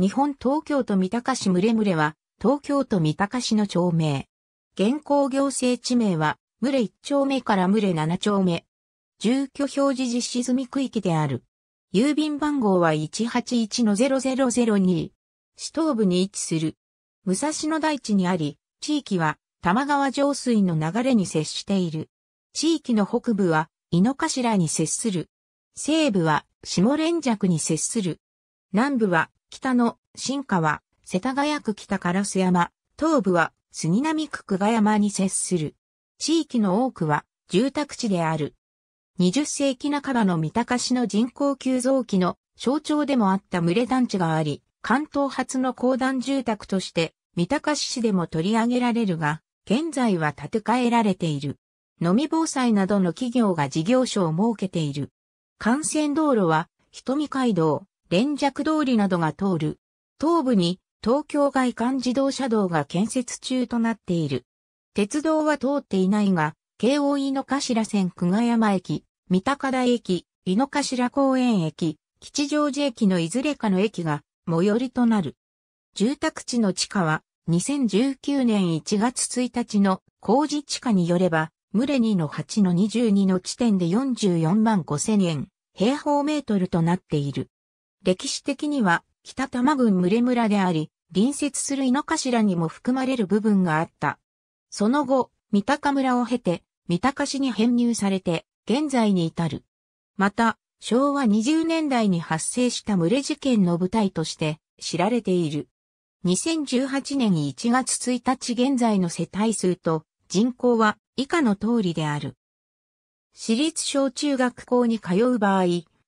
日本東京都三鷹市群れ群れは、東京都三鷹市の町名。現行行政地名は、群れ1丁目から群れ7丁目。住居表示実施済み区域である。郵便番号は181-0002。市東部に位置する。武蔵野台地にあり、地域は玉川上水の流れに接している。地域の北部は井の頭に接する。西部は下連尺に接する。南部は北の新川、世田谷区北烏山、東部は杉並区久我山に接する。地域の多くは住宅地である。20世紀半ばの三鷹市の人口急増期の象徴でもあった群れ団地があり、関東初の公団住宅として三鷹市でも取り上げられるが、現在は建て替えられている。飲み防災などの企業が事業所を設けている。幹線道路は、瞳街道、連弱通りなどが通る。東部に東京外環自動車道が建設中となっている。鉄道は通っていないが、京王井の頭線久我山駅、三鷹台駅、井の頭公園駅、吉祥寺駅のいずれかの駅が最寄りとなる。住宅地の地下は2019年1月1日の工事地下によれば、群れ2の8の22の地点で44万5千円、平方メートルとなっている。歴史的には北多摩郡群れ村であり、隣接する井の頭にも含まれる部分があった。その後、三鷹村を経て、三鷹市に編入されて、現在に至る。また、昭和20年代に発生した群れ事件の舞台として知られている。2018年1月1日現在の世帯数と人口は以下の通りである。私立小中学校に通う場合、